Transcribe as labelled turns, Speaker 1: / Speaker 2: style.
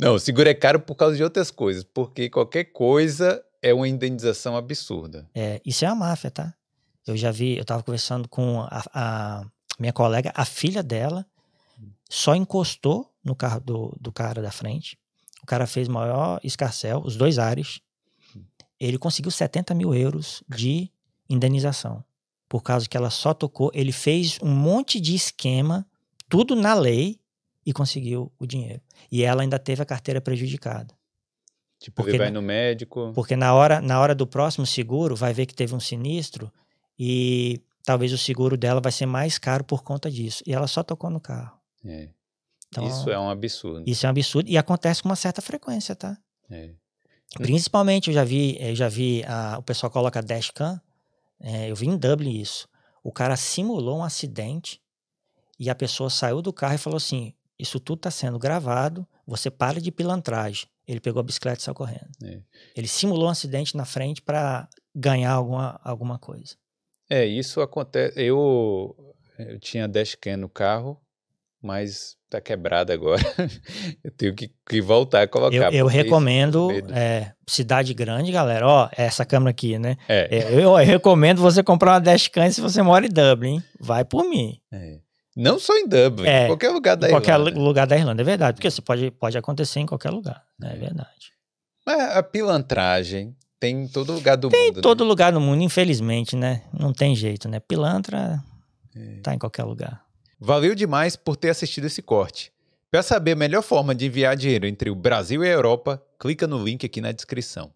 Speaker 1: Não, seguro é caro por causa de outras coisas, porque qualquer coisa é uma indenização absurda.
Speaker 2: É, isso é a máfia, tá? Eu já vi, eu tava conversando com a, a minha colega, a filha dela só encostou no carro do, do cara da frente. O cara fez maior escarcel, os dois ares. Ele conseguiu 70 mil euros de indenização. Por causa que ela só tocou, ele fez um monte de esquema, tudo na lei, e conseguiu o dinheiro. E ela ainda teve a carteira prejudicada.
Speaker 1: Tipo, porque ele vai no médico.
Speaker 2: Porque na hora, na hora do próximo seguro, vai ver que teve um sinistro e talvez o seguro dela vai ser mais caro por conta disso. E ela só tocou no carro. É. Então, isso é um absurdo. Isso é um absurdo e acontece com uma certa frequência, tá? É. Principalmente, eu já vi, eu já vi a, ah, o pessoal coloca dashcam. É, eu vi em Dublin isso. O cara simulou um acidente e a pessoa saiu do carro e falou assim: isso tudo está sendo gravado, você para de pilantragem. Ele pegou a bicicleta e saiu correndo. É. Ele simulou um acidente na frente para ganhar alguma, alguma coisa.
Speaker 1: É, isso acontece. Eu, eu tinha dashcam no carro, mas tá quebrado agora. eu tenho que, que,
Speaker 2: voltar a colocar. Eu, eu recomendo, é, é, cidade grande, galera, ó, é essa câmera aqui, né? É. é eu, eu, recomendo você comprar uma dashcam se você mora em Dublin. Vai por mim. É.
Speaker 1: Não só em Dublin, é, em qualquer lugar da qualquer Irlanda.
Speaker 2: Qualquer lugar da Irlanda, é verdade. Porque isso pode, pode acontecer em qualquer lugar, né? é verdade.
Speaker 1: Mas a pilantragem tem em todo lugar do tem mundo. Tem em todo
Speaker 2: né? lugar do mundo, infelizmente, né? Não tem jeito, né? Pilantra é. tá em qualquer lugar.
Speaker 1: Valeu demais por ter assistido esse corte. Para saber a melhor forma de enviar dinheiro entre o Brasil e a Europa, clica no link aqui na descrição.